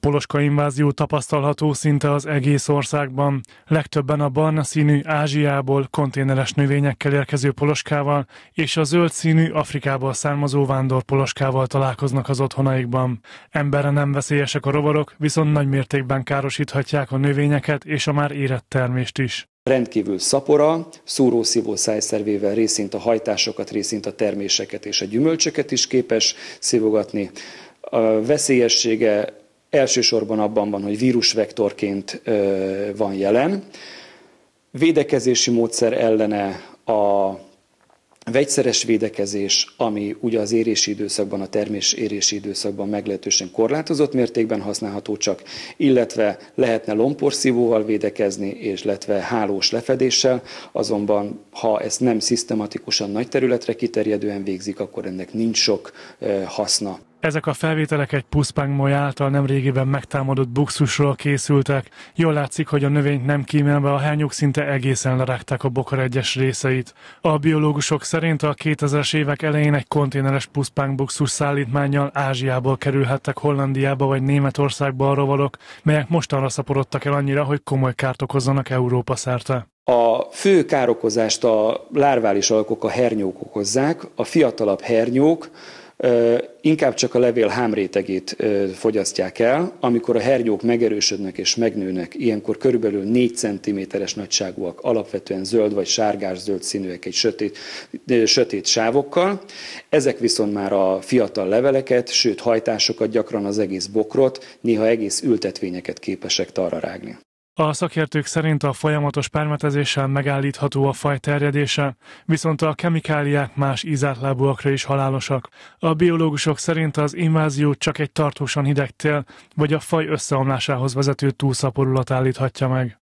Poloska invázió tapasztalható szinte az egész országban, legtöbben a barna színű Ázsiából konténeres növényekkel érkező poloskával és a zöld színű Afrikából származó vándor poloskával találkoznak az otthonaikban. Emberre nem veszélyesek a rovarok, viszont nagy mértékben károsíthatják a növényeket és a már érett termést is. Rendkívül szapora, szúrószívó szájszervével részint a hajtásokat, részint a terméseket és a gyümölcsöket is képes szívogatni. A veszélyessége elsősorban abban van, hogy vírusvektorként van jelen. Védekezési módszer ellene a vegyszeres védekezés, ami ugye az érési időszakban, a termés érési időszakban meglehetősen korlátozott mértékben használható csak, illetve lehetne lomporszívóval védekezni, és illetve hálós lefedéssel, azonban ha ezt nem szisztematikusan nagy területre kiterjedően végzik, akkor ennek nincs sok haszna. Ezek a felvételek egy puszpánk moly által nem régiben megtámadott buxusról készültek. Jól látszik, hogy a növényt nem kímélve a hányuk szinte egészen lerágták a bokor egyes részeit. A biológusok szerint a 2000-es évek elején egy konténeres puszpánk buxus szállítmányjal Ázsiából kerülhettek Hollandiába vagy Németországba a rovalok, melyek mostanra szaporodtak el annyira, hogy komoly kárt okozzanak Európa szerte. A fő károkozást a lárvális alkok, a hernyók okozzák, a fiatalabb hernyók, inkább csak a levél hámrétegét fogyasztják el. Amikor a hernyók megerősödnek és megnőnek, ilyenkor körülbelül 4 cm-es nagyságúak, alapvetően zöld vagy sárgás-zöld színűek egy sötét, sötét sávokkal. Ezek viszont már a fiatal leveleket, sőt hajtásokat, gyakran az egész bokrot, néha egész ültetvényeket képesek tarra rágni. A szakértők szerint a folyamatos permetezéssel megállítható a faj terjedése, viszont a kemikáliák más ízátlábúakra is halálosak. A biológusok szerint az invázió csak egy tartósan hideg tél, vagy a faj összeomlásához vezető túlszaporulat állíthatja meg.